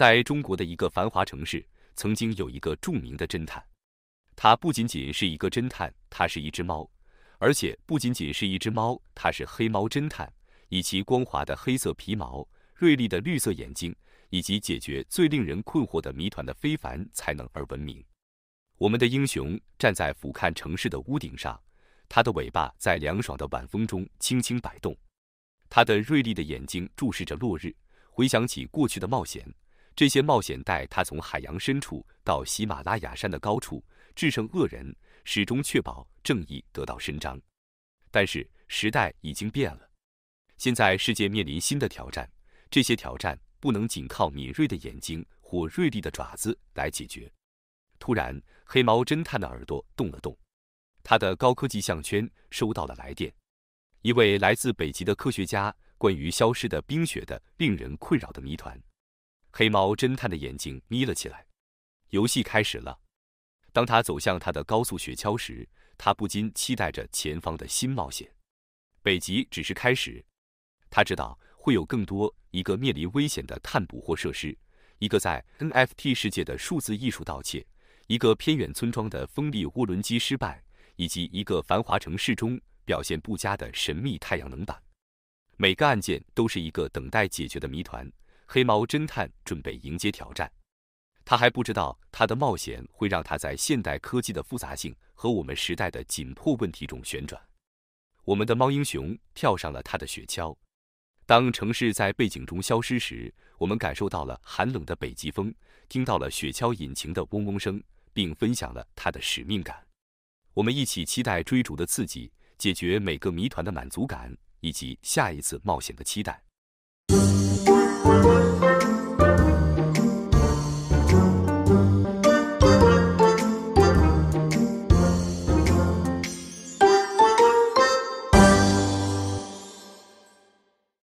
在中国的一个繁华城市，曾经有一个著名的侦探。他不仅仅是一个侦探，他是一只猫，而且不仅仅是一只猫，他是黑猫侦探，以其光滑的黑色皮毛、锐利的绿色眼睛以及解决最令人困惑的谜团的非凡才能而闻名。我们的英雄站在俯瞰城市的屋顶上，他的尾巴在凉爽的晚风中轻轻摆动，他的锐利的眼睛注视着落日，回想起过去的冒险。这些冒险带他从海洋深处到喜马拉雅山的高处，制胜恶人，始终确保正义得到伸张。但是时代已经变了，现在世界面临新的挑战，这些挑战不能仅靠敏锐的眼睛或锐利的爪子来解决。突然，黑猫侦探的耳朵动了动，他的高科技项圈收到了来电，一位来自北极的科学家关于消失的冰雪的令人困扰的谜团。黑猫侦探的眼睛眯了起来。游戏开始了。当他走向他的高速雪橇时，他不禁期待着前方的新冒险。北极只是开始。他知道会有更多：一个面临危险的碳捕获设施，一个在 NFT 世界的数字艺术盗窃，一个偏远村庄的风力涡轮机失败，以及一个繁华城市中表现不佳的神秘太阳能板。每个案件都是一个等待解决的谜团。黑猫侦探准备迎接挑战。他还不知道，他的冒险会让他在现代科技的复杂性和我们时代的紧迫问题中旋转。我们的猫英雄跳上了他的雪橇。当城市在背景中消失时，我们感受到了寒冷的北极风，听到了雪橇引擎的嗡嗡声，并分享了他的使命感。我们一起期待追逐的刺激，解决每个谜团的满足感，以及下一次冒险的期待。